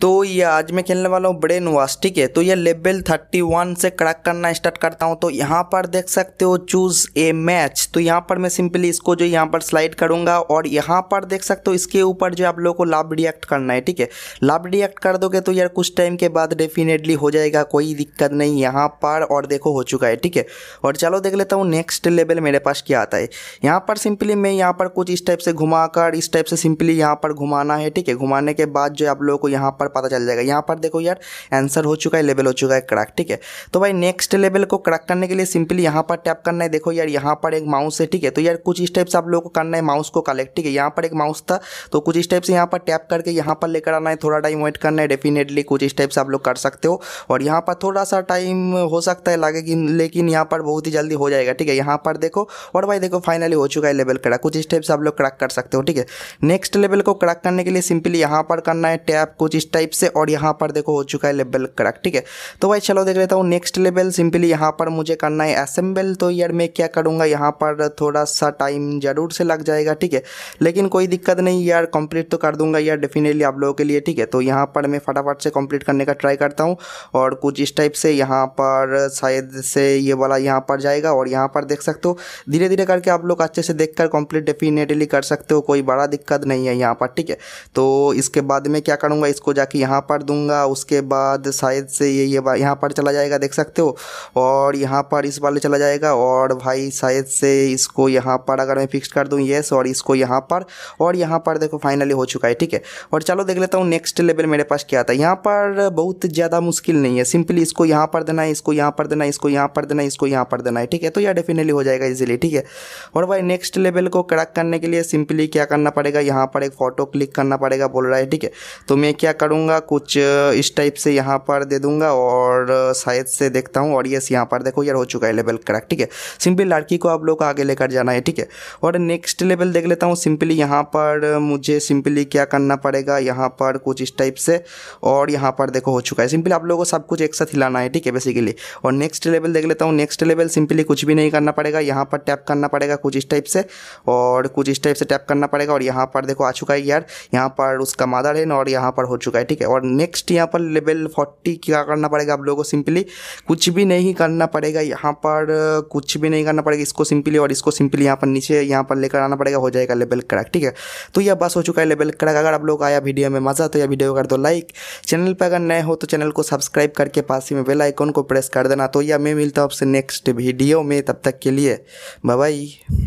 तो ये आज मैं खेलने वाला हूँ ब्रेन वॉश ठीक है तो ये लेवल 31 से क्रैक करना स्टार्ट करता हूँ तो यहाँ पर देख सकते हो चूज ए मैच तो यहाँ पर मैं सिंपली इसको जो यहाँ पर स्लाइड करूँगा और यहाँ पर देख सकते हो इसके ऊपर जो आप लोगों को लाभ रिएक्ट करना है ठीक है लाभ रिएक्ट कर दोगे तो यार कुछ टाइम के बाद डेफिनेटली हो जाएगा कोई दिक्कत नहीं यहाँ पर और देखो हो चुका है ठीक है और चलो देख लेता हूँ नेक्स्ट लेवल मेरे पास क्या आता है यहाँ पर सिंपली मैं यहाँ पर कुछ इस टाइप से घुमा इस टाइप से सिंपली यहाँ पर घुमाना है ठीक है घुमाने के बाद जो आप लोगों को यहाँ पर पता चल जाएगा यहाँ पर देखो यार आंसर हो चुका है लेवल हो चुका है क्रैक ठीक है तो भाई नेक्स्ट लेवल को क्रैक करने के लिए सिंपली यहाँ पर टैप करना है देखो यार यहाँ पर एक माउस है ठीक है तो यार कुछ इस टाइप से आप लोगों को करना है माउस को कलेक्ट ठीक है यहाँ पर एक माउस था तो कुछ इस टाइप से यहाँ पर टैप करके यहाँ पर लेकर आना है थोड़ा टाइम वेट करना है डेफिनेटली कुछ इस टाइप से आप लोग कर सकते हो और यहाँ पर थोड़ा सा टाइम हो सकता है लगेगी लेकिन यहाँ पर बहुत ही जल्दी हो जाएगा ठीक है यहाँ पर देखो और भाई देखो फाइनली हो चुका है लेवल क्रैक कुछ इस टाइप से आप लोग क्रैक कर सकते हो ठीक है नेक्स्ट लेवल को क्रैक करने के लिए सिंपली यहाँ पर करना है टैप कुछ इस टाइप से और यहाँ पर देखो हो चुका है लेवल करेक्ट ठीक है तो भाई चलो देख लेता हूँ नेक्स्ट लेवल सिंपली यहाँ पर मुझे करना है असेंबल तो यार मैं क्या करूँगा यहाँ पर थोड़ा सा टाइम ज़रूर से लग जाएगा ठीक है लेकिन कोई दिक्कत नहीं यार कंप्लीट तो कर दूंगा यार डेफिनेटली आप लोगों के लिए ठीक है तो यहाँ पर मैं फटाफट से कंप्लीट करने का ट्राई करता हूँ और कुछ इस टाइप से यहाँ पर शायद से ये वाला यहाँ पर जाएगा और यहाँ पर देख सकते हो धीरे धीरे करके आप लोग अच्छे से देख कर कंप्लीट डेफिनेटली कर सकते हो कोई बड़ा दिक्कत नहीं है यहाँ पर ठीक है तो इसके बाद में क्या करूँगा इसको जा तक यहाँ पर दूंगा उसके बाद शायद से ये ये यहाँ पर चला जाएगा देख सकते हो और यहाँ पर इस वाले चला जाएगा और भाई शायद से इसको यहाँ पर अगर मैं फिक्स कर दूँ येस और इसको यहाँ पर और यहाँ पर देखो फाइनली हो चुका है ठीक है और चलो देख लेता हूँ नेक्स्ट लेवल मेरे पास क्या था यहाँ पर बहुत ज़्यादा मुश्किल नहीं है सिंपली इसको यहाँ पर देना है इसको यहाँ पर देना है इसको यहाँ पर देना है इसको यहाँ पर देना है ठीक है तो यह डेफिनेटली हो जाएगा इजिली ठीक है और भाई नेक्स्ट लेवल को क्रैक करने के लिए सिंपली क्या करना पड़ेगा यहाँ पर एक फ़ोटो क्लिक करना पड़ेगा बोल रहा है ठीक है तो मैं क्या करूँ दूंगा कुछ इस टाइप से यहाँ पर दे दूंगा और शायद से देखता हूँ और यस यहाँ पर देखो यार हो चुका है लेवल क्रैक ठीक है सिंपली लड़की को आप लोग आगे लेकर जाना है ठीक है और नेक्स्ट लेवल देख लेता हूँ सिंपली यहाँ पर मुझे सिंपली क्या करना पड़ेगा यहाँ पर कुछ इस टाइप से और यहाँ पर देखो हो चुका है सिंपली आप लोगों को सब कुछ एक साथ हिलाना है ठीक है बेसिकली और नेक्स्ट लेवल देख लेता हूँ नेक्स्ट लेवल सिंपली कुछ भी नहीं करना पड़ेगा यहाँ पर टैप करना पड़ेगा कुछ इस टाइप से और कुछ इस टाइप से टैप करना पड़ेगा और यहाँ पर देखो आ चुका है यार यहाँ पर उसका मादर है और यहाँ पर हो चुका है ठीक है और नेक्स्ट यहाँ पर लेवल फोर्टी क्या करना पड़ेगा आप लोगों को सिंपली कुछ भी नहीं करना पड़ेगा यहाँ पर कुछ भी नहीं करना पड़ेगा इसको सिंपली और इसको सिंपली यहाँ पर नीचे यहाँ पर लेकर आना पड़ेगा हो जाएगा लेवल क्रैक ठीक है तो यह बस हो चुका है लेवल क्रैक अगर आप लोग आया वीडियो में मज़ा तो यह वीडियो कर दो लाइक चैनल पर अगर नए हो तो चैनल को सब्सक्राइब करके पास ही में बेल आइकॉन को प्रेस कर देना तो यह मैं मिलता हूँ आपसे नेक्स्ट वीडियो में तब तक के लिए बाय